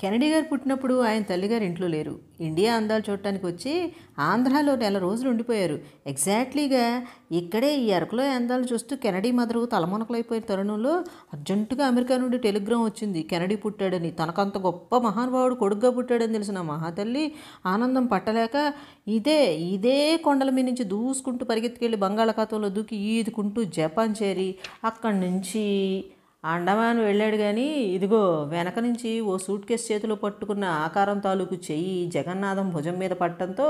Kennedy గారు పుట్టినప్పుడు ఆయన తల్లిగారు ఇంట్లో లేరు ఇండియా అందాలు చూడటానికి వచ్చి ఆంధ్రాలో నెల రోజులు ఉండిపోయారు ఎగ్జాక్ట్లీగా ఇక్కడే ఈ అరకులో అందాలు చూస్తూ కెనడీ మదరు తలమునకలైపోయిన తరుణంలో అర్జెంటుగా అమెరికా నుండి టెలిగ్రామ్ వచ్చింది కెనడీ పుట్టాడని తనకంత గొప్ప మహానుభావుడు కొడుగ్గా పుట్టాడని తెలిసిన మహాతల్లి ఆనందం పట్టలేక ఇదే ఇదే కొండల మీద నుంచి దూసుకుంటూ పరిగెత్తుకెళ్ళి బంగాళాఖాతంలో దూకి ఈదుకుంటూ జపాన్ చేరి అక్కడి నుంచి అండమాన్ వెళ్ళాడు కానీ ఇదిగో వెనక నుంచి ఓ సూట్ కేసు చేతిలో పట్టుకున్న ఆకారం తాలూకు చెయ్యి జగన్నాథం భుజం మీద పట్టడంతో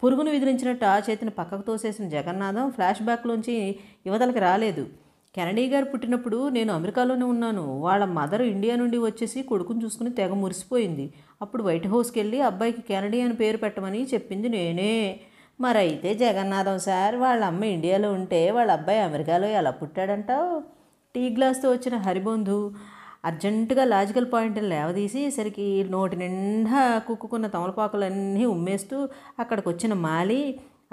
పురుగును విదిలించినట్టు ఆ చేతిని పక్కకు తోసేసిన జగన్నాథం ఫ్లాష్ బ్యాక్లోంచి యువతలకి రాలేదు కెనడీ గారు పుట్టినప్పుడు నేను అమెరికాలోనే ఉన్నాను వాళ్ళ మదర్ ఇండియా నుండి వచ్చేసి కొడుకును చూసుకుని తెగ మురిసిపోయింది అప్పుడు వైట్ హౌస్కి వెళ్ళి అబ్బాయికి కెనడీ అని పేరు పెట్టమని చెప్పింది నేనే మరైతే జగన్నాథం సార్ వాళ్ళ అమ్మ ఇండియాలో ఉంటే వాళ్ళ అబ్బాయి అమెరికాలో ఎలా పుట్టాడంటావు టీ గ్లాస్తో వచ్చిన హరిబంధు అర్జెంటుగా లాజికల్ పాయింట్ని లేవదీసేసరికి నోటి నిండా కుక్కుకున్న తమలపాకులన్నీ ఉమ్మేస్తూ అక్కడికి వచ్చిన మాలి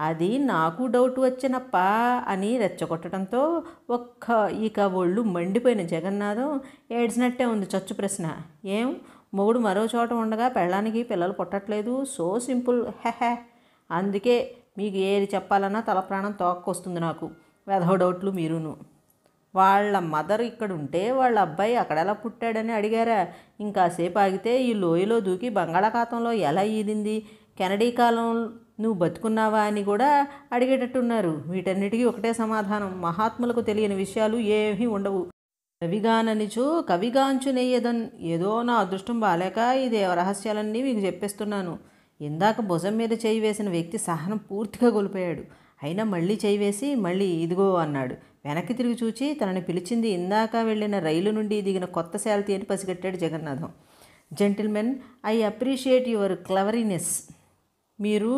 అది నాకు డౌట్ వచ్చినప్పా అని రెచ్చగొట్టడంతో ఒక్క ఇక ఒళ్ళు మండిపోయిన జగన్నాథం ఏడ్చినట్టే ఉంది చచ్చు ప్రశ్న ఏం మొగుడు మరో చోట ఉండగా పెళ్ళానికి పిల్లలు పుట్టట్లేదు సో సింపుల్ హెహె అందుకే మీకు ఏది చెప్పాలన్నా తల ప్రాణం తోక్కొస్తుంది నాకు వెధవ డౌట్లు మీరును వాళ్ళ మదర్ ఇక్కడ ఉంటే వాళ్ళ అబ్బాయి అక్కడెలా పుట్టాడని అడిగారా ఇంకాసేపు ఆగితే ఈ లోయలో దూకి బంగాళాఖాతంలో ఎలా ఈదింది కెనడీ కాలం నువ్వు బతుకున్నావా అని కూడా అడిగేటట్టున్నారు వీటన్నిటికీ ఒకటే సమాధానం మహాత్ములకు తెలియని విషయాలు ఏమీ ఉండవు కవిగాననిచు కవిగాంచునేయదన్ ఏదో నా అదృష్టం బాలేక ఇది రహస్యాలన్నీ మీకు చెప్పేస్తున్నాను ఇందాక భుజం మీద చేయి వేసిన వ్యక్తి సహనం పూర్తిగా కోల్పోయాడు అయినా మళ్ళీ చేయి వేసి మళ్ళీ ఇదిగో అన్నాడు వెనక్కి తిరిగి చూచి తనని పిలిచింది ఇందాక వెళ్ళిన రైలు నుండి దిగిన కొత్త శాల్తీ అని పసిగట్టాడు Jagannatham gentlemen I appreciate your cleverness మీరు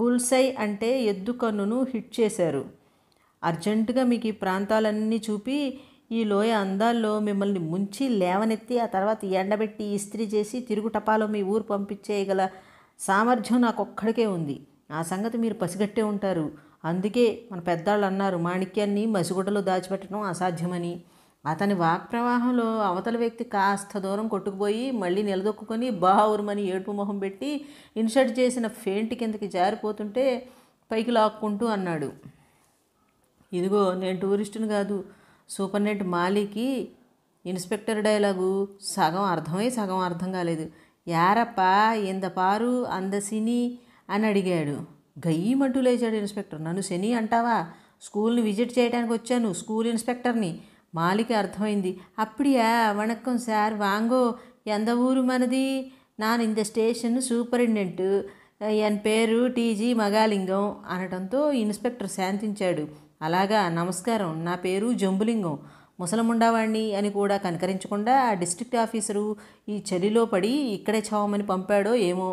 బుల్సై అంటే ఎద్దు కన్నును హిట్ చేశారు అర్జెంటుగా మీకు ఈ ప్రాంతాలన్నీ చూపి ఈ లోయ అందాల్లో మిమ్మల్ని ముంచి లేవనెత్తి ఆ తర్వాత ఎండబెట్టి ఇస్త్రీ చేసి తిరుగు టపాలో మీ ఊరు పంపించేయగల సామర్థ్యం నాకు ఒక్కడికే ఉంది ఆ సంగతి మీరు పసిగట్టే ఉంటారు అందుకే మన పెద్దవాళ్ళు అన్నారు మాణిక్యాన్ని మసిగుడ్డలో దాచిపెట్టడం అసాధ్యమని అతని వాక్ ప్రవాహంలో అవతల వ్యక్తి కాస్త దూరం కొట్టుకుపోయి మళ్ళీ నిలదొక్కుని బావురుమని ఏడుపు మొహం పెట్టి ఇన్సర్ట్ చేసిన ఫెయింట్ కిందకి జారిపోతుంటే పైకి లాక్కుంటూ అన్నాడు ఇదిగో నేను టూరిస్టుని కాదు సూపర్నెంట్ మాలికి ఇన్స్పెక్టర్ డైలాగు సగం అర్థమై సగం అర్థం కాలేదు యారప్పా ఎంత పారు అందసిని అని అడిగాడు గయ్యమంటూ లేచాడు ఇన్స్పెక్టర్ నన్ను శని అంటావా స్కూల్ని విజిట్ చేయడానికి వచ్చాను స్కూల్ ఇన్స్పెక్టర్ని మాలికి అర్థమైంది అప్పుడియా వణక్కం సార్ వాంగో ఎంత ఊరు మనది నాన్ ఇంత స్టేషన్ సూపరింటెంట్ ఎన్ పేరు టీజీ మగాలింగం అనటంతో ఇన్స్పెక్టర్ శాంతించాడు అలాగా నమస్కారం నా పేరు జంబులింగం ముసలముండావాణ్ణి అని కూడా కనకరించకుండా ఆ డిస్ట్రిక్ట్ ఆఫీసరు ఈ చలిలో పడి ఇక్కడే చావమని పంపాడో ఏమో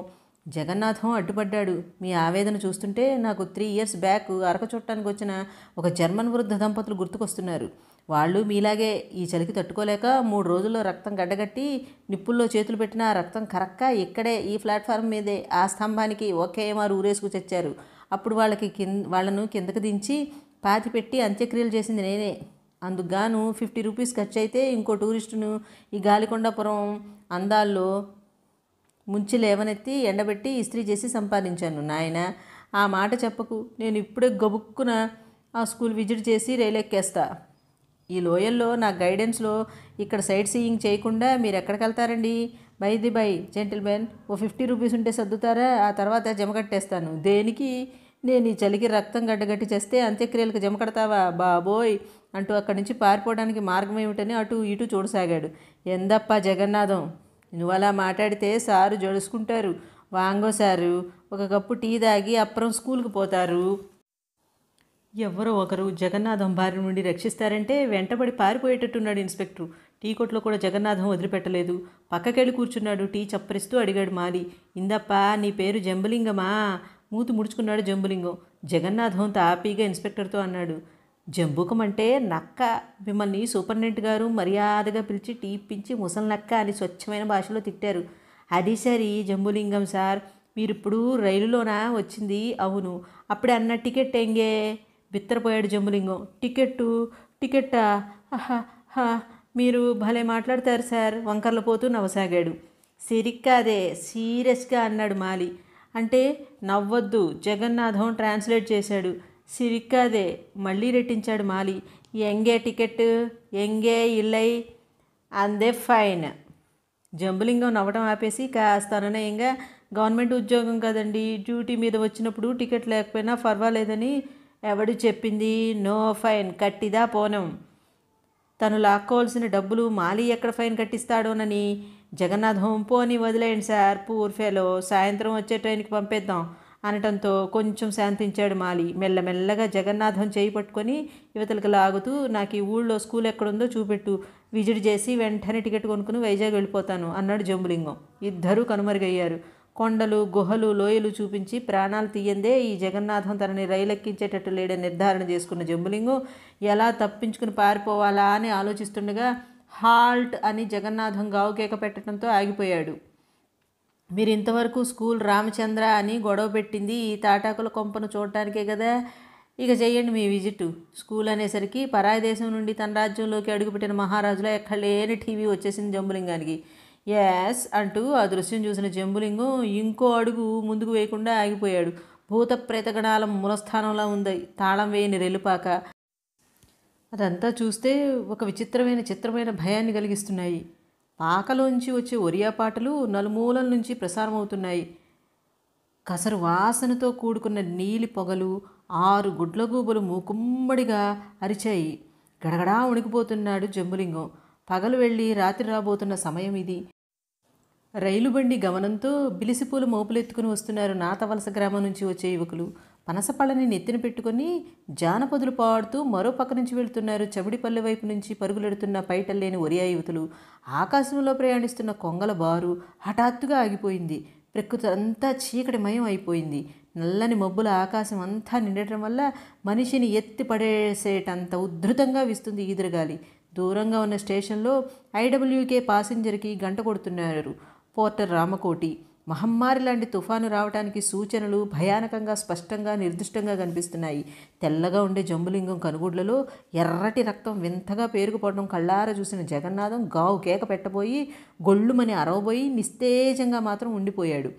జగన్నాథం అడ్డుపడ్డాడు మీ ఆవేదన చూస్తుంటే నాకు త్రీ ఇయర్స్ బ్యాక్ అరక చూడటానికి వచ్చిన ఒక జర్మన్ వృద్ధ దంపతులు గుర్తుకొస్తున్నారు వాళ్ళు మీలాగే ఈ చలికి తట్టుకోలేక మూడు రోజుల్లో రక్తం గడ్డగట్టి నిప్పుల్లో చేతులు పెట్టిన రక్తం కరక్క ఇక్కడే ఈ ప్లాట్ఫారం మీదే ఆ స్తంభానికి ఒకే మారు ఊరేసుకు తెచ్చారు అప్పుడు వాళ్ళకి కింద వాళ్ళను కిందకు దించి పాతి పెట్టి అంత్యక్రియలు చేసింది నేనే అందుకు ఫిఫ్టీ రూపీస్ ఖర్చు అయితే ఇంకో టూరిస్టును ఈ గాలికొండపురం అందాల్లో ముంచి లేవనెత్తి ఎండబెట్టి ఇస్త్రీ చేసి సంపాదించాను నాయన ఆ మాట చెప్పకు నేను ఇప్పుడే గబుక్కున ఆ స్కూల్ విజిట్ చేసి రైలెక్కేస్తా ఈ లోయల్లో నా గైడెన్స్లో ఇక్కడ సైట్ సీయింగ్ చేయకుండా మీరు ఎక్కడికి వెళ్తారండి బై ది బై జెంటిల్మెన్ ఓ ఫిఫ్టీ రూపీస్ ఉంటే సర్దుతారా ఆ తర్వాత జమ కట్టేస్తాను దేనికి నేను ఈ చలికి రక్తం గడ్డగట్టి చేస్తే అంత్యక్రియలకు జమ కడతావా బాబోయ్ అంటూ అక్కడి నుంచి పారిపోవడానికి మార్గం ఏమిటని అటు ఇటు చూడసాగాడు ఎందప్ప జగన్నాథం నువ్వు అలా మాట్లాడితే సారు జడుసుకుంటారు వాంగో సారు ఒక కప్పు టీ తాగి అప్పురం స్కూల్కి పోతారు ఎవరో ఒకరు జగన్నాథం బారి నుండి రక్షిస్తారంటే వెంటబడి పారిపోయేటట్టున్నాడు ఇన్స్పెక్టర్ టీ కొట్లో కూడా జగన్నాథం వదిలిపెట్టలేదు పక్కకెళ్ళి కూర్చున్నాడు టీ చప్పరిస్తూ అడిగాడు మాలి ఇందప్ప నీ పేరు జంబులింగమా మూతి ముడుచుకున్నాడు జంబులింగం జగన్నాథం తాపీగా ఇన్స్పెక్టర్తో అన్నాడు జంబుకమంటే నక్క మిమ్మల్ని సూపర్నెంట్ గారు మర్యాదగా పిలిచి టీపించి ముసలి నక్క అని స్వచ్ఛమైన భాషలో తిట్టారు అది సరి జంబులింగం సార్ మీరిప్పుడు రైలులోన వచ్చింది అవును అప్పుడే అన్న టికెట్ ఎంగే బిత్తరపోయాడు జంబులింగం టికెట్టు టికెట్టా మీరు భలే మాట్లాడతారు సార్ వంకర్లు పోతూ నవ్వసాగాడు అదే సీరియస్గా అన్నాడు మాలి అంటే నవ్వొద్దు జగన్నాథం ట్రాన్స్లేట్ చేశాడు సిరిక్కాదే మళ్ళీ రెట్టించాడు మాలి ఎంగే టికెట్ ఎంగే ఇల్లై అందే ఫైన్ జంబులింగం నవ్వడం ఆపేసి కాస్త ఇంకా గవర్నమెంట్ ఉద్యోగం కదండి డ్యూటీ మీద వచ్చినప్పుడు టికెట్ లేకపోయినా పర్వాలేదని ఎవడు చెప్పింది నో ఫైన్ కట్టిదా పోనం తను లాక్కోవాల్సిన డబ్బులు మాలి ఎక్కడ ఫైన్ కట్టిస్తాడోనని జగన్నాథ్ హోంపో అని వదిలేయండి సార్ పూర్ఫేలో సాయంత్రం వచ్చే ట్రైన్కి పంపేద్దాం అనటంతో కొంచెం శాంతించాడు మాలి మెల్లమెల్లగా జగన్నాథం చేయి పట్టుకొని యువతలకు లాగుతూ నాకు ఈ ఊళ్ళో స్కూల్ ఎక్కడుందో చూపెట్టు విజిట్ చేసి వెంటనే టికెట్ కొనుక్కుని వైజాగ్ వెళ్ళిపోతాను అన్నాడు జంబులింగం ఇద్దరూ కనుమరుగయ్యారు కొండలు గుహలు లోయలు చూపించి ప్రాణాలు తీయందే ఈ జగన్నాథం తనని రైలెక్కించేటట్టు లేడని నిర్ధారణ చేసుకున్న జంబులింగం ఎలా తప్పించుకుని పారిపోవాలా అని ఆలోచిస్తుండగా హాల్ట్ అని జగన్నాథం గావుకేక పెట్టడంతో ఆగిపోయాడు మీరు ఇంతవరకు స్కూల్ రామచంద్ర అని గొడవ పెట్టింది ఈ తాటాకుల కొంపను చూడటానికే కదా ఇక చెయ్యండి మీ విజిట్ స్కూల్ అనేసరికి పరాయి దేశం నుండి తన రాజ్యంలోకి అడుగుపెట్టిన మహారాజులో ఎక్కడ లేని టీవీ వచ్చేసింది జంబులింగానికి యాస్ అంటూ ఆ దృశ్యం చూసిన జంబులింగం ఇంకో అడుగు ముందుకు వేయకుండా ఆగిపోయాడు భూత ప్రేతగణాల మూలస్థానంలో ఉంది తాళం వేయని రెలుపాక అదంతా చూస్తే ఒక విచిత్రమైన చిత్రమైన భయాన్ని కలిగిస్తున్నాయి పాకలోంచి వచ్చే ఒరియా పాటలు నలుమూలల నుంచి ప్రసారమవుతున్నాయి కసరు వాసనతో కూడుకున్న నీలి పొగలు ఆరు గుడ్లగూబలు మూకుమ్మడిగా అరిచాయి గడగడా ఉణికిపోతున్నాడు జంబులింగం పగలు వెళ్ళి రాత్రి రాబోతున్న సమయం ఇది రైలు బండి గమనంతో బిలిసిపూలు మోపులెత్తుకుని వస్తున్నారు నాతవలస గ్రామం నుంచి వచ్చే యువకులు పనసపళ్ళని నెత్తిన పెట్టుకుని జానపదులు పాడుతూ మరో పక్క నుంచి వెళుతున్నారు చెవిడిపల్లె వైపు నుంచి పరుగులెడుతున్న పైటల్లేని ఒరియా యువతులు ఆకాశంలో ప్రయాణిస్తున్న కొంగల బారు హఠాత్తుగా ఆగిపోయింది ప్రకృతి అంతా చీకటిమయం అయిపోయింది నల్లని మబ్బుల ఆకాశం అంతా నిండటం వల్ల మనిషిని ఎత్తి పడేసేటంత ఉద్ధృతంగా విస్తుంది ఈదురగాలి దూరంగా ఉన్న స్టేషన్లో ఐడబ్ల్యూకే పాసింజర్కి గంట కొడుతున్నారు పోర్టర్ రామకోటి మహమ్మారి లాంటి తుఫాను రావడానికి సూచనలు భయానకంగా స్పష్టంగా నిర్దిష్టంగా కనిపిస్తున్నాయి తెల్లగా ఉండే జంబులింగం కనుగుడ్లలో ఎర్రటి రక్తం వింతగా పేరుకుపోవడం కళ్ళార చూసిన జగన్నాథం గావు కేక పెట్టబోయి గొళ్ళుమని అరవబోయి నిస్తేజంగా మాత్రం ఉండిపోయాడు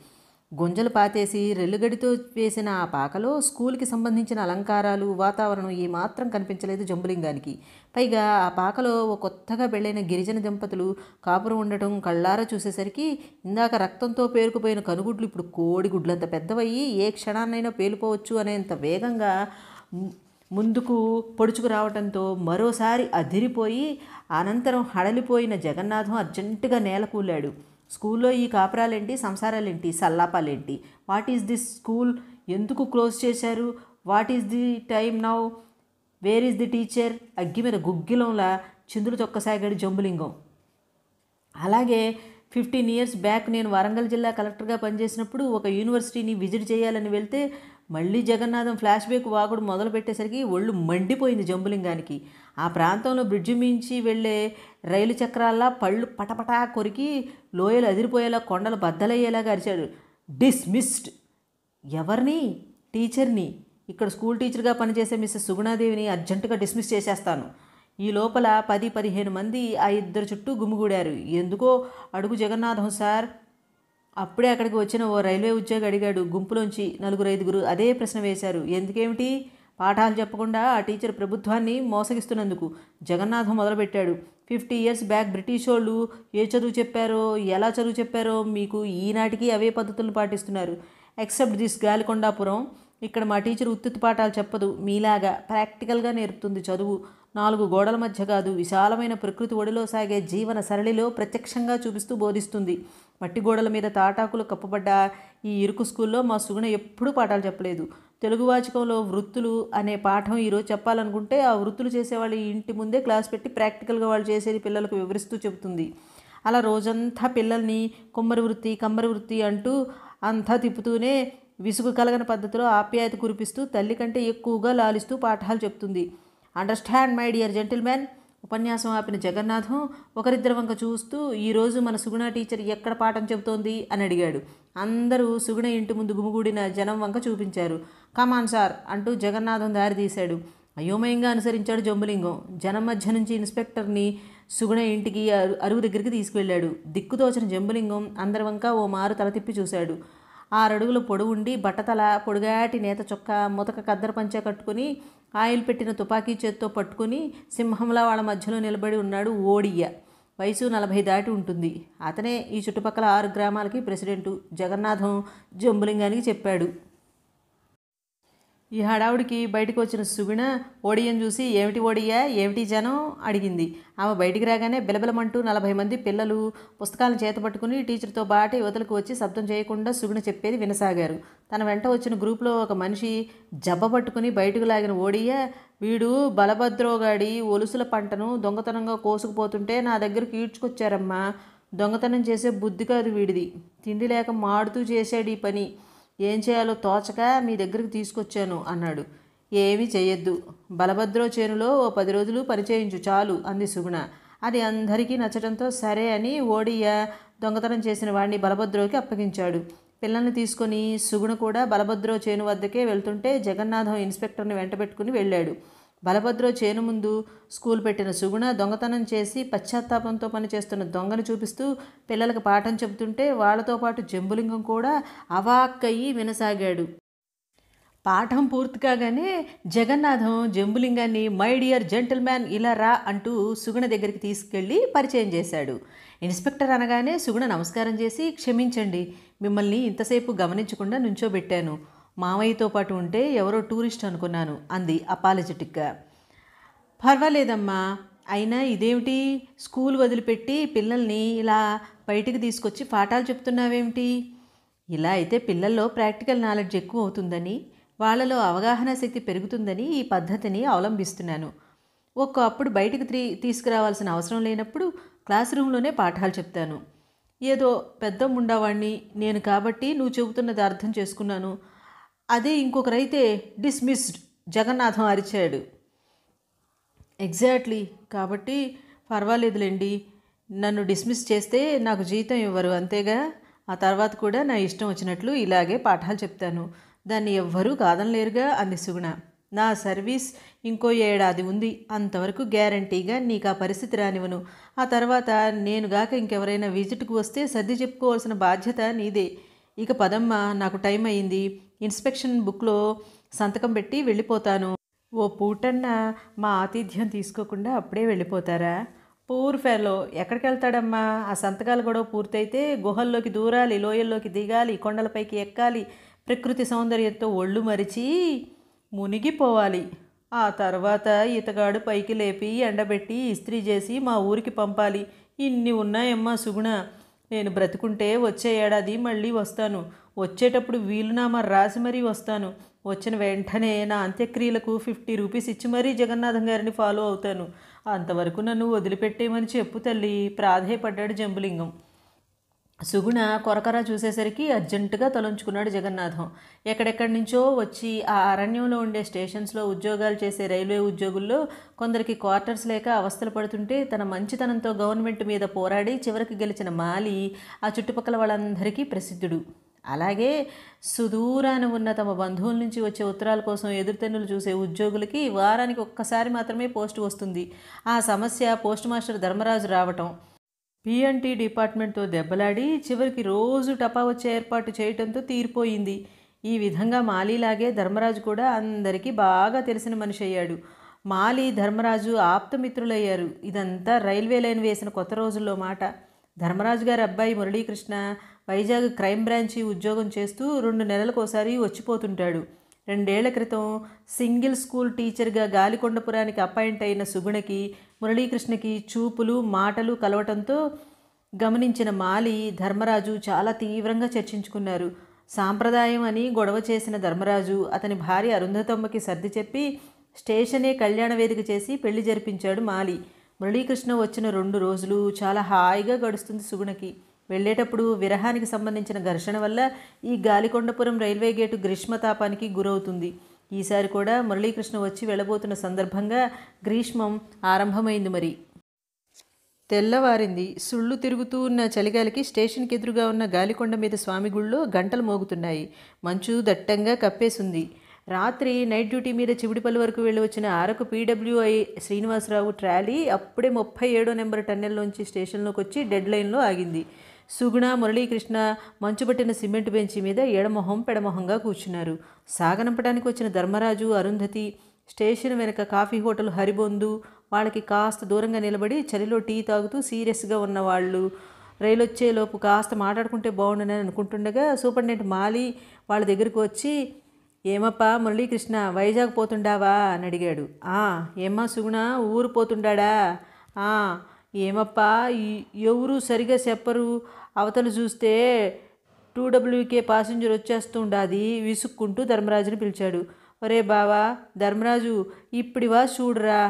గుంజలు పాతేసి రెల్లుగడితో వేసిన ఆ పాకలో స్కూల్కి సంబంధించిన అలంకారాలు వాతావరణం ఏమాత్రం కనిపించలేదు జంబులింగానికి పైగా ఆ పాకలో ఓ కొత్తగా పెళ్ళైన గిరిజన దంపతులు కాపురం ఉండటం కళ్ళారా చూసేసరికి ఇందాక రక్తంతో పేరుకుపోయిన కనుగుడ్లు ఇప్పుడు కోడిగుడ్లంత పెద్దవయ్యి ఏ క్షణాన్నైనా పేలిపోవచ్చు అనేంత వేగంగా ముందుకు పొడుచుకు రావడంతో మరోసారి అదిరిపోయి అనంతరం హడలిపోయిన జగన్నాథం అర్జెంటుగా నేలకూలాడు స్కూల్లో ఈ కాపురాలేంటి సంసారాలేంటి సల్లాపాలేంటి వాట్ ఈస్ దిస్ స్కూల్ ఎందుకు క్లోజ్ చేశారు what is the time now where is the teacher అగ్గి మీద గుగ్గిలంలా చిందులు తొక్కసాగాడు జంబులింగం అలాగే ఫిఫ్టీన్ ఇయర్స్ బ్యాక్ నేను వరంగల్ జిల్లా కలెక్టర్గా పనిచేసినప్పుడు ఒక యూనివర్సిటీని విజిట్ చేయాలని వెళ్తే మళ్ళీ జగన్నాథం ఫ్లాష్ బ్యాక్ వాగుడు మొదలు పెట్టేసరికి ఒళ్ళు మండిపోయింది జంబులింగానికి ఆ ప్రాంతంలో బ్రిడ్జి మించి వెళ్ళే రైలు చక్రాల్లా పళ్ళు పటపటా కొరికి లోయలు అదిరిపోయేలా కొండలు బద్దలయ్యేలాగా అరిచాడు డిస్మిస్డ్ ఎవరిని టీచర్ని ఇక్కడ స్కూల్ టీచర్గా పనిచేసే మిస్సెస్ సుగుణాదేవిని అర్జెంటుగా డిస్మిస్ చేసేస్తాను ఈ లోపల పది పదిహేను మంది ఆ ఇద్దరు చుట్టూ గుమిగూడారు ఎందుకో అడుగు జగన్నాథం సార్ అప్పుడే అక్కడికి వచ్చిన ఓ రైల్వే ఉద్యోగి అడిగాడు గుంపులోంచి నలుగురు ఐదుగురు అదే ప్రశ్న వేశారు ఎందుకేమిటి పాఠాలు చెప్పకుండా ఆ టీచర్ ప్రభుత్వాన్ని మోసగిస్తున్నందుకు జగన్నాథం మొదలుపెట్టాడు ఫిఫ్టీ ఇయర్స్ బ్యాక్ బ్రిటిష్ వాళ్ళు ఏ చదువు చెప్పారో ఎలా చదువు చెప్పారో మీకు ఈనాటికి అవే పద్ధతులను పాటిస్తున్నారు ఎక్సెప్ట్ దిస్ గాలికొండాపురం ఇక్కడ మా టీచర్ ఉత్తుత్తు పాఠాలు చెప్పదు మీలాగా ప్రాక్టికల్గా నేర్పుతుంది చదువు నాలుగు గోడల మధ్య కాదు విశాలమైన ప్రకృతి ఒడిలో సాగే జీవన సరళిలో ప్రత్యక్షంగా చూపిస్తూ బోధిస్తుంది మట్టి గోడల మీద తాటాకులు కప్పబడ్డ ఈ ఇరుకు స్కూల్లో మా సుగుణ ఎప్పుడూ పాఠాలు చెప్పలేదు తెలుగు వాచకంలో వృత్తులు అనే పాఠం ఈరోజు చెప్పాలనుకుంటే ఆ వృత్తులు చేసేవాళ్ళు ఇంటి ముందే క్లాస్ పెట్టి ప్రాక్టికల్గా వాళ్ళు చేసేది పిల్లలకు వివరిస్తూ చెబుతుంది అలా రోజంతా పిల్లల్ని కుమ్మరి వృత్తి కమ్మరి వృత్తి అంటూ అంతా తిప్పుతూనే విసుగు కలగని పద్ధతిలో ఆప్యాయత కురిపిస్తూ తల్లి కంటే ఎక్కువగా లాలిస్తూ పాఠాలు చెప్తుంది అండర్స్టాండ్ మై డియర్ జెంటిల్మెన్ ఉపన్యాసం ఆపిన జగన్నాథం ఒకరిద్దరి వంక చూస్తూ ఈరోజు మన సుగుణ టీచర్ ఎక్కడ పాఠం చెబుతోంది అని అడిగాడు అందరూ సుగుణ ఇంటి ముందు గుమిగూడిన జనం వంక చూపించారు కమాన్ సార్ అంటూ జగన్నాథం దారి తీశాడు అయోమయంగా అనుసరించాడు జంబులింగం జనం మధ్య నుంచి ఇన్స్పెక్టర్ని సుగుణ ఇంటికి అరువు దగ్గరికి తీసుకువెళ్ళాడు దిక్కుతోచిన జంబులింగం అందరి వంక ఓ మారు తల తిప్పి చూశాడు ఆరడుగుల పొడువుండి బట్టతల పొడుగాటి నేత చొక్క ముతక కద్దర పంచ కట్టుకుని ఆయిల్ పెట్టిన తుపాకీ చేత్తో పట్టుకుని సింహంలా వాళ్ళ మధ్యలో నిలబడి ఉన్నాడు ఓడియ్య వయసు నలభై దాటి ఉంటుంది అతనే ఈ చుట్టుపక్కల ఆరు గ్రామాలకి ప్రెసిడెంటు జగన్నాథం జంబులింగానికి చెప్పాడు ఈ హడావుడికి బయటకు వచ్చిన సుగుణ ఓడియం చూసి ఏమిటి ఓడియా ఏమిటి జనం అడిగింది ఆమె బయటికి రాగానే బిలబిలమంటూ నలభై మంది పిల్లలు పుస్తకాలను చేతపట్టుకుని టీచర్తో పాటు యువతలకు వచ్చి శబ్దం చేయకుండా సుగుణ చెప్పేది వినసాగారు తన వెంట వచ్చిన గ్రూప్లో ఒక మనిషి జబ్బ పట్టుకుని బయటకు లాగిన ఓడియా వీడు బలభద్రోగాడి ఒలుసుల పంటను దొంగతనంగా కోసుకుపోతుంటే నా దగ్గరకు ఈడ్చుకొచ్చారమ్మా దొంగతనం చేసే బుద్ధి కాదు వీడిది తిండి లేక మాడుతూ చేశాడు ఈ పని ఏం చేయాలో తోచక మీ దగ్గరికి తీసుకొచ్చాను అన్నాడు ఏమీ చేయొద్దు బలభద్రో చేనులో ఓ పది రోజులు పరిచయించు చాలు అంది సుగుణ అది అందరికీ నచ్చడంతో సరే అని ఓడియ దొంగతనం చేసిన వాడిని బలభద్రోకి అప్పగించాడు పిల్లల్ని తీసుకొని సుగుణ కూడా బలభద్రో చేను వద్దకే వెళ్తుంటే జగన్నాథం ఇన్స్పెక్టర్ని వెంటబెట్టుకుని వెళ్ళాడు బలభద్ర చేను ముందు స్కూల్ పెట్టిన సుగుణ దొంగతనం చేసి పశ్చాత్తాపంతో పనిచేస్తున్న దొంగను చూపిస్తూ పిల్లలకు పాఠం చెబుతుంటే వాళ్లతో పాటు జంబులింగం కూడా అవాక్కయ్యి వినసాగాడు పాఠం పూర్తి కాగానే జగన్నాథం జంబులింగాన్ని మై డియర్ జెంటిల్మ్యాన్ ఇలా రా అంటూ సుగుణ దగ్గరికి తీసుకెళ్ళి పరిచయం చేశాడు ఇన్స్పెక్టర్ అనగానే సుగుణ నమస్కారం చేసి క్షమించండి మిమ్మల్ని ఇంతసేపు గమనించకుండా నుంచోబెట్టాను మావయ్యతో పాటు ఉంటే ఎవరో టూరిస్ట్ అనుకున్నాను అంది అపాలజెటిక్గా పర్వాలేదమ్మా అయినా ఇదేమిటి స్కూల్ వదిలిపెట్టి పిల్లల్ని ఇలా బయటికి తీసుకొచ్చి పాఠాలు చెప్తున్నావేమిటి ఇలా అయితే పిల్లల్లో ప్రాక్టికల్ నాలెడ్జ్ ఎక్కువ అవుతుందని వాళ్ళలో అవగాహన శక్తి పెరుగుతుందని ఈ పద్ధతిని అవలంబిస్తున్నాను ఒక్కప్పుడు బయటికి తీ తీసుకురావాల్సిన అవసరం లేనప్పుడు క్లాస్ రూమ్లోనే పాఠాలు చెప్తాను ఏదో పెద్ద ఉండేవాడిని నేను కాబట్టి నువ్వు చెబుతున్నది అర్థం చేసుకున్నాను అదే ఇంకొకరైతే డిస్మిస్డ్ జగన్నాథం అరిచాడు ఎగ్జాక్ట్లీ కాబట్టి పర్వాలేదులేండి నన్ను డిస్మిస్ చేస్తే నాకు జీతం ఇవ్వరు అంతేగా ఆ తర్వాత కూడా నా ఇష్టం వచ్చినట్లు ఇలాగే పాఠాలు చెప్తాను దాన్ని ఎవ్వరూ కాదనలేరుగా అంది సుగుణ నా సర్వీస్ ఇంకో ఏడాది ఉంది అంతవరకు గ్యారంటీగా నీకు ఆ పరిస్థితి రానివ్వను ఆ తర్వాత నేనుగాక ఇంకెవరైనా విజిట్కి వస్తే సర్ది చెప్పుకోవాల్సిన బాధ్యత నీదే ఇక పదమ్మ నాకు టైం అయింది ఇన్స్పెక్షన్ బుక్లో సంతకం పెట్టి వెళ్ళిపోతాను ఓ పూటన్న మా ఆతిథ్యం తీసుకోకుండా అప్పుడే వెళ్ళిపోతారా పూర్ ఫెలో ఎక్కడికి వెళ్తాడమ్మా ఆ సంతకాలు గొడవ పూర్తయితే గుహల్లోకి దూరాలి లోయల్లోకి దిగాలి కొండలపైకి ఎక్కాలి ప్రకృతి సౌందర్యంతో ఒళ్ళు మరిచి మునిగిపోవాలి ఆ తర్వాత ఈతగాడు పైకి లేపి ఎండబెట్టి ఇస్త్రీ చేసి మా ఊరికి పంపాలి ఇన్ని ఉన్నాయమ్మా సుగుణ నేను బ్రతుకుంటే వచ్చే ఏడాది మళ్ళీ వస్తాను వచ్చేటప్పుడు వీలునామా రాసి మరీ వస్తాను వచ్చిన వెంటనే నా అంత్యక్రియలకు ఫిఫ్టీ రూపీస్ ఇచ్చి మరీ జగన్నాథం గారిని ఫాలో అవుతాను అంతవరకు నన్ను వదిలిపెట్టేయమని చెప్పు తల్లి ప్రాధేయపడ్డాడు జంబులింగం సుగుణ కొరకరా చూసేసరికి అర్జెంటుగా తలంచుకున్నాడు జగన్నాథం ఎక్కడెక్కడి నుంచో వచ్చి ఆ అరణ్యంలో ఉండే స్టేషన్స్లో ఉద్యోగాలు చేసే రైల్వే ఉద్యోగుల్లో కొందరికి క్వార్టర్స్ లేక అవస్థలు పడుతుంటే తన మంచితనంతో గవర్నమెంట్ మీద పోరాడి చివరికి గెలిచిన మాలి ఆ చుట్టుపక్కల వాళ్ళందరికీ ప్రసిద్ధుడు అలాగే సుదూరాన ఉన్న తమ బంధువుల నుంచి వచ్చే ఉత్తరాల కోసం ఎదురుతెన్నులు చూసే ఉద్యోగులకి వారానికి ఒక్కసారి మాత్రమే పోస్టు వస్తుంది ఆ సమస్య పోస్ట్ మాస్టర్ ధర్మరాజు రావటం పిఎన్టీ డిపార్ట్మెంట్తో దెబ్బలాడి చివరికి రోజు టపా వచ్చే ఏర్పాటు చేయటంతో తీరిపోయింది ఈ విధంగా మాలీలాగే ధర్మరాజు కూడా అందరికీ బాగా తెలిసిన మనిషి అయ్యాడు మాలి ధర్మరాజు ఆప్తమిత్రులయ్యారు ఇదంతా రైల్వే లైన్ వేసిన కొత్త రోజుల్లో మాట ధర్మరాజు గారి అబ్బాయి మురళీకృష్ణ వైజాగ్ క్రైమ్ బ్రాంచి ఉద్యోగం చేస్తూ రెండు నెలలకోసారి వచ్చిపోతుంటాడు రెండేళ్ల క్రితం సింగిల్ స్కూల్ టీచర్గా గాలికొండపురానికి అపాయింట్ అయిన సుగుణకి మురళీకృష్ణకి చూపులు మాటలు కలవటంతో గమనించిన మాలి ధర్మరాజు చాలా తీవ్రంగా చర్చించుకున్నారు సాంప్రదాయం అని గొడవ చేసిన ధర్మరాజు అతని భార్య అరుంధతమ్మకి సర్ది చెప్పి స్టేషనే కళ్యాణ వేదిక చేసి పెళ్లి జరిపించాడు మాలి మురళీకృష్ణ వచ్చిన రెండు రోజులు చాలా హాయిగా గడుస్తుంది సుగుణకి వెళ్ళేటప్పుడు విరహానికి సంబంధించిన ఘర్షణ వల్ల ఈ గాలికొండపురం రైల్వే గేటు గ్రీష్మతాపానికి గురవుతుంది ఈసారి కూడా మురళీకృష్ణ వచ్చి వెళ్ళబోతున్న సందర్భంగా గ్రీష్మం ఆరంభమైంది మరి తెల్లవారింది సుళ్ళు తిరుగుతూ ఉన్న చలిగాలికి స్టేషన్కి ఎదురుగా ఉన్న గాలికొండ మీద స్వామి గుళ్ళో గంటలు మోగుతున్నాయి మంచు దట్టంగా కప్పేసింది రాత్రి నైట్ డ్యూటీ మీద చివిడిపల్లి వరకు వెళ్ళి వచ్చిన ఆరకు పీడబ్ల్యూఐ శ్రీనివాసరావు ట్రాలీ అప్పుడే ముప్పై ఏడో నెంబర్ టన్నెల్లోంచి స్టేషన్లోకి వచ్చి డెడ్ లైన్లో ఆగింది సుగుణ మురళీకృష్ణ మంచుబట్టిన సిమెంట్ బెంచి మీద ఎడమొహం పెడమొహంగా కూర్చున్నారు సాగనంపడానికి వచ్చిన ధర్మరాజు అరుంధతి స్టేషన్ వెనక కాఫీ హోటల్ హరిబొందు వాళ్ళకి కాస్త దూరంగా నిలబడి చలిలో టీ తాగుతూ సీరియస్గా ఉన్నవాళ్ళు రైలొచ్చేలోపు కాస్త మాట్లాడుకుంటే బాగుండని అనుకుంటుండగా సూపరింటెండెంట్ మాలి వాళ్ళ దగ్గరికి వచ్చి ఏమప్పా మురళీకృష్ణ వైజాగ్ పోతుండావా అని అడిగాడు ఏమ్మా సుగుణ ఊరు పోతుండాడా ఏమప్పా ఎవరు సరిగా చెప్పరు అవతలు చూస్తే టూ డబ్ల్యూకే పాసింజర్ వచ్చేస్తుండాది విసుక్కుంటూ ధర్మరాజుని పిలిచాడు ఒరే బావా ధర్మరాజు ఇప్పుడివా చూడురా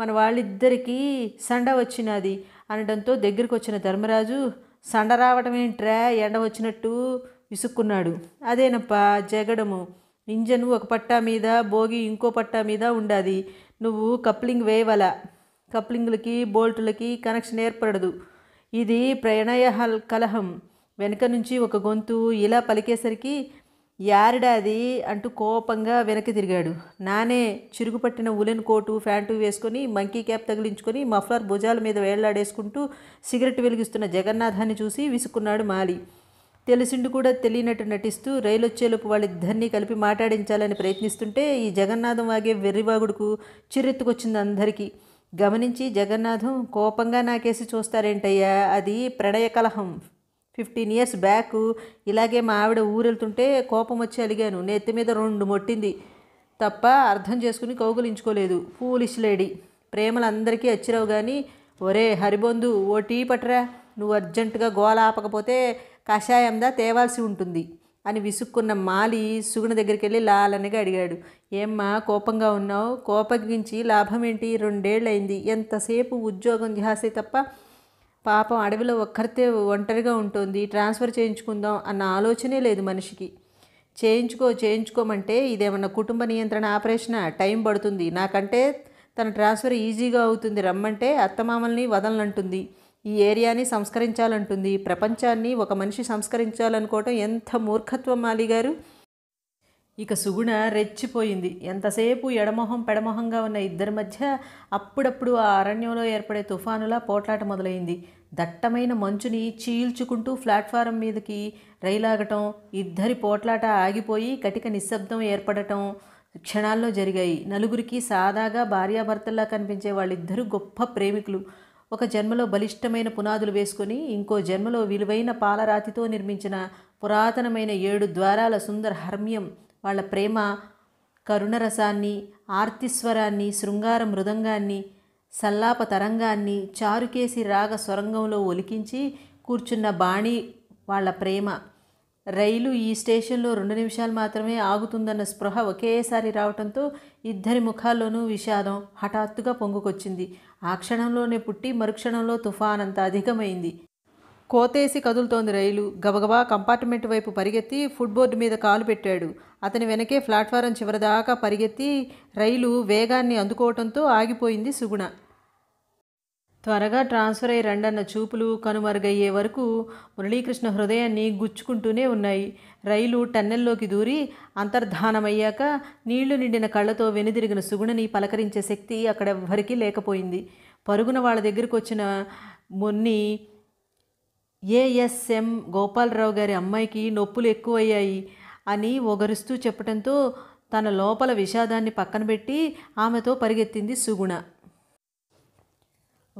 మన వాళ్ళిద్దరికీ సండ వచ్చినది అనడంతో దగ్గరికి వచ్చిన ధర్మరాజు సండ రావటం ఏంట్రా ఎండ వచ్చినట్టు విసుక్కున్నాడు అదేనప్పా జగడము ఇంజను ఒక పట్టా మీద భోగి ఇంకో పట్టా మీద ఉండాది నువ్వు కప్లింగ్ వేయవలా కప్లింగ్లకి బోల్టులకి కనెక్షన్ ఏర్పడదు ఇది ప్రణయ కలహం వెనక నుంచి ఒక గొంతు ఇలా పలికేసరికి యారిడాది అంటూ కోపంగా వెనక్కి తిరిగాడు నానే పట్టిన ఉలెన్ కోటు ఫ్యాంటు వేసుకొని మంకీ క్యాప్ తగిలించుకొని మఫ్లర్ భుజాల మీద వేళ్లాడేసుకుంటూ సిగరెట్ వెలిగిస్తున్న జగన్నాథాన్ని చూసి విసుక్కున్నాడు మాలి తెలిసిండు కూడా తెలియనట్టు నటిస్తూ రైలొచ్చేలోపు వాళ్ళిద్దరినీ కలిపి మాట్లాడించాలని ప్రయత్నిస్తుంటే ఈ జగన్నాథం వాగే వెర్రివాగుడుకు చిరెత్తుకొచ్చింది అందరికీ గమనించి జగన్నాథం కోపంగా నాకేసి చూస్తారేంటయ్యా అది ప్రణయ కలహం ఫిఫ్టీన్ ఇయర్స్ బ్యాక్ ఇలాగే మా ఆవిడ ఊరెళ్తుంటే కోపం వచ్చి అలిగాను నెత్తి మీద రెండు మొట్టింది తప్ప అర్థం చేసుకుని కౌగులించుకోలేదు ఫూలిష్ లేడీ ప్రేమలందరికీ అచ్చిరావు కానీ ఒరే హరిబొందు ఓ టీ పట్టరా నువ్వు అర్జెంటుగా గోల ఆపకపోతే కషాయందా తేవాల్సి ఉంటుంది అని విసుక్కున్న మాలి సుగుణ దగ్గరికి వెళ్ళి లాలనగా అడిగాడు ఏమ్మా కోపంగా ఉన్నావు కోపగించి లాభం ఏంటి అయింది ఎంతసేపు ఉద్యోగం ధ్యాసే తప్ప పాపం అడవిలో ఒక్కరితే ఒంటరిగా ఉంటుంది ట్రాన్స్ఫర్ చేయించుకుందాం అన్న ఆలోచనే లేదు మనిషికి చేయించుకో చేయించుకోమంటే ఇదేమన్నా కుటుంబ నియంత్రణ ఆపరేషన్ టైం పడుతుంది నాకంటే తన ట్రాన్స్ఫర్ ఈజీగా అవుతుంది రమ్మంటే అత్తమామల్ని వదలనంటుంది ఈ ఏరియాని సంస్కరించాలంటుంది ప్రపంచాన్ని ఒక మనిషి సంస్కరించాలనుకోవటం ఎంత మూర్ఖత్వం మాలిగారు ఇక సుగుణ రెచ్చిపోయింది ఎంతసేపు ఎడమొహం పెడమొహంగా ఉన్న ఇద్దరి మధ్య అప్పుడప్పుడు ఆ అరణ్యంలో ఏర్పడే తుఫానులా పోట్లాట మొదలైంది దట్టమైన మంచుని చీల్చుకుంటూ ప్లాట్ఫారం మీదకి రైలాగటం ఇద్దరి పోట్లాట ఆగిపోయి కటిక నిశ్శబ్దం ఏర్పడటం క్షణాల్లో జరిగాయి నలుగురికి సాదాగా భార్యాభర్తల్లా కనిపించే వాళ్ళిద్దరూ గొప్ప ప్రేమికులు ఒక జన్మలో బలిష్టమైన పునాదులు వేసుకుని ఇంకో జన్మలో విలువైన పాలరాతితో నిర్మించిన పురాతనమైన ఏడు ద్వారాల సుందర హర్మ్యం వాళ్ళ ప్రేమ కరుణరసాన్ని ఆర్తిస్వరాన్ని శృంగార మృదంగాన్ని సల్లాప తరంగాన్ని చారుకేసి రాగ స్వరంగంలో ఒలికించి కూర్చున్న బాణి వాళ్ళ ప్రేమ రైలు ఈ స్టేషన్లో రెండు నిమిషాలు మాత్రమే ఆగుతుందన్న స్పృహ ఒకేసారి రావడంతో ఇద్దరి ముఖాల్లోనూ విషాదం హఠాత్తుగా పొంగుకొచ్చింది ఆ క్షణంలోనే పుట్టి మరుక్షణంలో తుఫాన్ అంత అధికమైంది కోతేసి కదులుతోంది రైలు గబగబా కంపార్ట్మెంట్ వైపు పరిగెత్తి ఫుట్బోర్డు మీద కాలు పెట్టాడు అతని వెనకే ప్లాట్ఫారం చివరిదాకా పరిగెత్తి రైలు వేగాన్ని అందుకోవడంతో ఆగిపోయింది సుగుణ త్వరగా ట్రాన్స్ఫర్ అయి రెండన్న చూపులు కనుమరుగయ్యే వరకు మురళీకృష్ణ హృదయాన్ని గుచ్చుకుంటూనే ఉన్నాయి రైలు టన్నెల్లోకి దూరి అంతర్ధానమయ్యాక నీళ్లు నిండిన కళ్ళతో వెనుదిరిగిన సుగుణని పలకరించే శక్తి అక్కడెవ్వరికీ లేకపోయింది పరుగున వాళ్ళ దగ్గరికి వచ్చిన మొన్ని ఏఎస్ఎం గోపాలరావు గారి అమ్మాయికి నొప్పులు ఎక్కువయ్యాయి అని ఒగరుస్తూ చెప్పడంతో తన లోపల విషాదాన్ని పక్కన పెట్టి ఆమెతో పరిగెత్తింది సుగుణ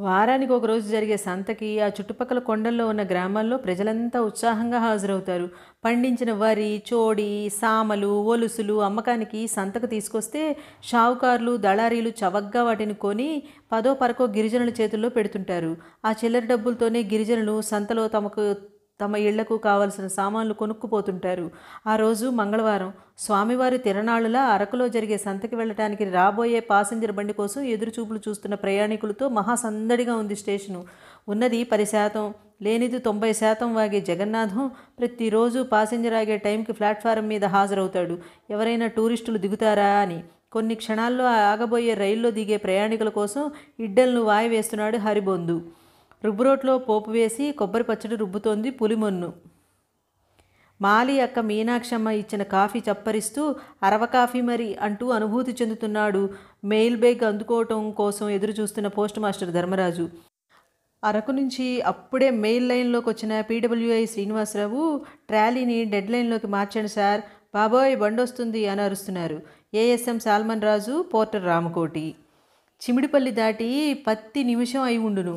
వారానికి ఒకరోజు జరిగే సంతకి ఆ చుట్టుపక్కల కొండల్లో ఉన్న గ్రామాల్లో ప్రజలంతా ఉత్సాహంగా హాజరవుతారు పండించిన వరి చోడి సామలు ఒలుసులు అమ్మకానికి సంతకు తీసుకొస్తే షావుకారులు దళారీలు చవగ్గా వాటిని కొని పదో పరకో గిరిజనుల చేతుల్లో పెడుతుంటారు ఆ చిల్లర డబ్బులతోనే గిరిజనులు సంతలో తమకు తమ ఇళ్లకు కావలసిన సామాన్లు కొనుక్కుపోతుంటారు ఆ రోజు మంగళవారం స్వామివారి తిరణాలులా అరకులో జరిగే సంతకి వెళ్ళటానికి రాబోయే పాసింజర్ బండి కోసం ఎదురుచూపులు చూస్తున్న ప్రయాణికులతో మహాసందడిగా ఉంది స్టేషను ఉన్నది పది శాతం లేనిది తొంభై శాతం వాగే జగన్నాథం ప్రతిరోజు పాసింజర్ ఆగే టైంకి ప్లాట్ఫారం మీద హాజరవుతాడు ఎవరైనా టూరిస్టులు దిగుతారా అని కొన్ని క్షణాల్లో ఆగబోయే రైల్లో దిగే ప్రయాణికుల కోసం ఇడ్డల్ను వాయి వేస్తున్నాడు హరిబొందు రుబ్బురోట్లో పోపు వేసి కొబ్బరి పచ్చడి రుబ్బుతోంది పులిమొన్ను మాలి అక్క మీనాక్షమ్మ ఇచ్చిన కాఫీ చప్పరిస్తూ అరవ కాఫీ మరి అంటూ అనుభూతి చెందుతున్నాడు మెయిల్ బ్యాగ్ అందుకోవటం కోసం ఎదురు చూస్తున్న పోస్ట్ మాస్టర్ ధర్మరాజు అరకు నుంచి అప్పుడే మెయిల్ లైన్లోకి వచ్చిన పీడబ్ల్యూఐ శ్రీనివాసరావు ట్రాలీని డెడ్ లైన్లోకి మార్చాను సార్ బాబోయ్ వస్తుంది అని అరుస్తున్నారు ASM Solomon Raju porter Ramakoti Chimidipalli దాటి పత్తి నిమిషం అయి ఉండును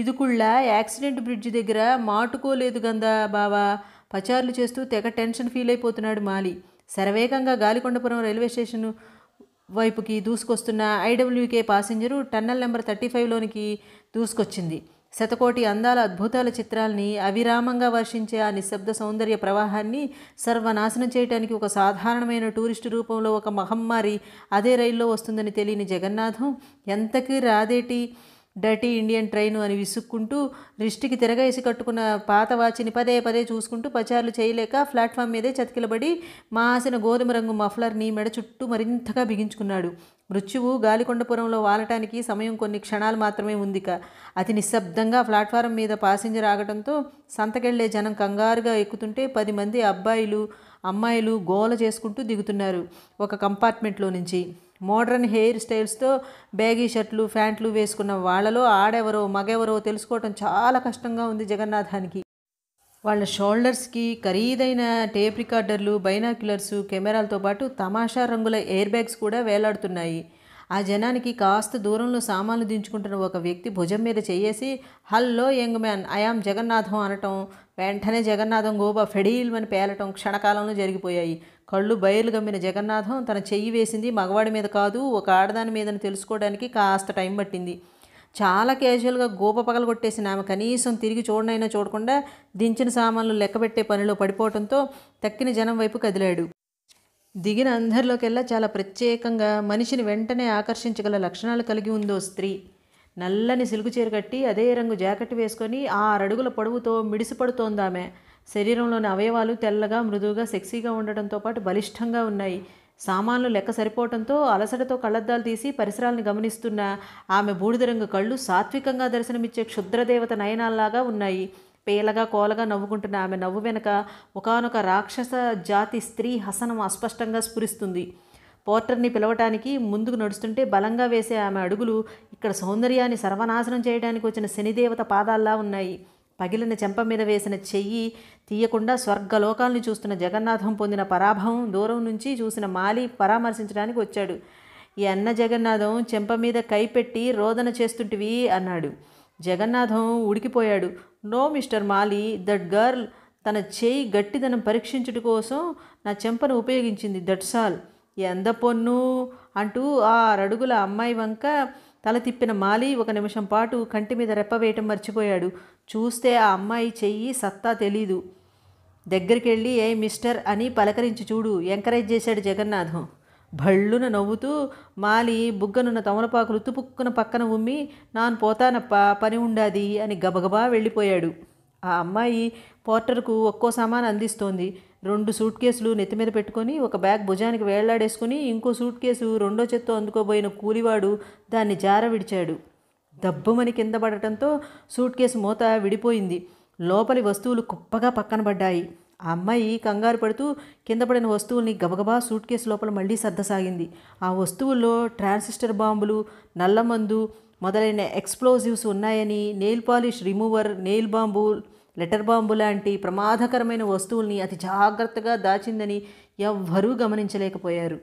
ఇదుకుళ్ళ యాక్సిడెంట్ బ్రిడ్జ్ దగ్గర మాటుకోలేదు గందా బావా పచారులు చేస్తూ తెగ టెన్షన్ ఫీల్ అయిపోతున్నాడు మాలి శరవేగంగా గాలికొండపురం రైల్వే స్టేషన్ వైపుకి దూసుకొస్తున్న IWK passenger tunnel number thirty ఫైవ్లోనికి దూసుకొచ్చింది శతకోటి అందాల అద్భుతాల చిత్రాల్ని అవిరామంగా వర్షించే ఆ నిశ్శబ్ద సౌందర్య ప్రవాహాన్ని సర్వనాశనం చేయడానికి ఒక సాధారణమైన టూరిస్టు రూపంలో ఒక మహమ్మారి అదే రైల్లో వస్తుందని తెలియని జగన్నాథం ఎంతకీ రాదేటి డర్టీ ఇండియన్ ట్రైను అని విసుక్కుంటూ దృష్టికి తిరగేసి కట్టుకున్న పాత వాచిని పదే పదే చూసుకుంటూ పచారులు చేయలేక ప్లాట్ఫామ్ మీదే చతికిలబడి మాసిన గోధుమ రంగు మఫ్లర్ని మెడ చుట్టూ మరింతగా బిగించుకున్నాడు మృత్యువు గాలికొండపురంలో వాలటానికి సమయం కొన్ని క్షణాలు మాత్రమే ఉందిక అతి నిశ్శబ్దంగా ప్లాట్ఫారం మీద పాసింజర్ ఆగడంతో సంతకెళ్లే జనం కంగారుగా ఎక్కుతుంటే పది మంది అబ్బాయిలు అమ్మాయిలు గోల చేసుకుంటూ దిగుతున్నారు ఒక కంపార్ట్మెంట్లో నుంచి మోడ్రన్ హెయిర్ స్టైల్స్తో బ్యాగీ షర్ట్లు ప్యాంట్లు వేసుకున్న వాళ్ళలో ఆడెవరో మగెవరో తెలుసుకోవటం చాలా కష్టంగా ఉంది జగన్నాథానికి వాళ్ళ షోల్డర్స్కి ఖరీదైన టేప్ రికార్డర్లు బైనాక్యులర్స్ కెమెరాలతో పాటు తమాషా రంగుల ఎయిర్ బ్యాగ్స్ కూడా వేలాడుతున్నాయి ఆ జనానికి కాస్త దూరంలో సామాన్లు దించుకుంటున్న ఒక వ్యక్తి భుజం మీద చేయేసి hello young man I am Jagannatham అనటం వెంటనే జగన్నాథం గోబా ఫెడీల్మని పేలటం క్షణకాలంలో జరిగిపోయాయి కళ్ళు బయలు గమ్మిన జగన్నాథం తన చెయ్యి వేసింది మగవాడి మీద కాదు ఒక ఆడదాని మీదని తెలుసుకోవడానికి కాస్త టైం పట్టింది చాలా క్యాజువల్గా గోప పగలు కొట్టేసిన ఆమె కనీసం తిరిగి చూడనైనా చూడకుండా దించిన సామాన్లు లెక్కబెట్టే పనిలో పడిపోవడంతో తక్కిన జనం వైపు కదిలాడు దిగిన అందరిలోకెల్లా చాలా ప్రత్యేకంగా మనిషిని వెంటనే ఆకర్షించగల లక్షణాలు కలిగి ఉందో స్త్రీ నల్లని సిలుగు చీర కట్టి అదే రంగు జాకెట్ వేసుకొని ఆరడుగుల పొడవుతో మిడిసిపడుతోందామె శరీరంలోని అవయవాలు తెల్లగా మృదువుగా సెక్సీగా ఉండటంతో పాటు బలిష్టంగా ఉన్నాయి సామాన్లు లెక్క సరిపోవడంతో అలసటతో కళ్ళద్దాలు తీసి పరిసరాలను గమనిస్తున్న ఆమె బూడిద రంగు కళ్ళు సాత్వికంగా దర్శనమిచ్చే క్షుద్రదేవత నయనాల్లాగా ఉన్నాయి పేలగా కోలగా నవ్వుకుంటున్న ఆమె నవ్వు వెనుక ఒకనొక రాక్షస జాతి స్త్రీ హసనం అస్పష్టంగా స్ఫురిస్తుంది పోర్టర్ని పిలవటానికి ముందుకు నడుస్తుంటే బలంగా వేసే ఆమె అడుగులు ఇక్కడ సౌందర్యాన్ని సర్వనాశనం చేయడానికి వచ్చిన శనిదేవత పాదాల్లా ఉన్నాయి పగిలిన చెంప మీద వేసిన చెయ్యి తీయకుండా స్వర్గలోకాలను చూస్తున్న జగన్నాథం పొందిన పరాభవం దూరం నుంచి చూసిన మాలి పరామర్శించడానికి వచ్చాడు ఈ అన్న జగన్నాథం చెంప మీద కైపెట్టి రోదన చేస్తుంటివి అన్నాడు జగన్నాథం ఉడికిపోయాడు no mister Mali that girl తన చేయి గట్టిదనం పరీక్షించుట కోసం నా చెంపను ఉపయోగించింది దట్స్ ఆల్ ఎంద పొన్ను అంటూ ఆ అడుగుల అమ్మాయి వంక తల తిప్పిన మాలి ఒక నిమిషం పాటు కంటి మీద రెప్పవేయటం మర్చిపోయాడు చూస్తే ఆ అమ్మాయి చెయ్యి సత్తా తెలీదు దగ్గరికి వెళ్ళి ఏ మిస్టర్ అని పలకరించి చూడు ఎంకరేజ్ చేశాడు జగన్నాథం భళ్ళున నవ్వుతూ మాలి బుగ్గనున్న తమలపాకులు తుపుక్కున పక్కన ఉమ్మి నాను పోతానప్ప పని ఉండాది అని గబగబా వెళ్ళిపోయాడు ఆ అమ్మాయి పోర్టర్కు ఒక్కో సామాన్ అందిస్తోంది రెండు సూట్ కేసులు నెత్తిమీద పెట్టుకొని ఒక బ్యాగ్ భుజానికి వేళ్లాడేసుకుని ఇంకో సూట్ కేసు రెండో చెత్తో అందుకోబోయిన కూలివాడు దాన్ని జార విడిచాడు దబ్బమని కింద పడటంతో సూట్ కేసు మూత విడిపోయింది లోపలి వస్తువులు కుప్పగా పక్కన పడ్డాయి ఆ అమ్మాయి కంగారు పడుతూ కింద పడిన వస్తువుల్ని గబగబా సూట్ కేసు లోపల మళ్ళీ సర్దసాగింది ఆ వస్తువుల్లో ట్రాన్సిస్టర్ బాంబులు నల్లమందు మొదలైన ఎక్స్ప్లోజివ్స్ ఉన్నాయని nail polish remover nail bomb letter bomb లాంటి ప్రమాదకరమైన వస్తువుల్ని అతి జాగ్రత్తగా దాచిందని ఎవ్వరూ గమనించలేకపోయారు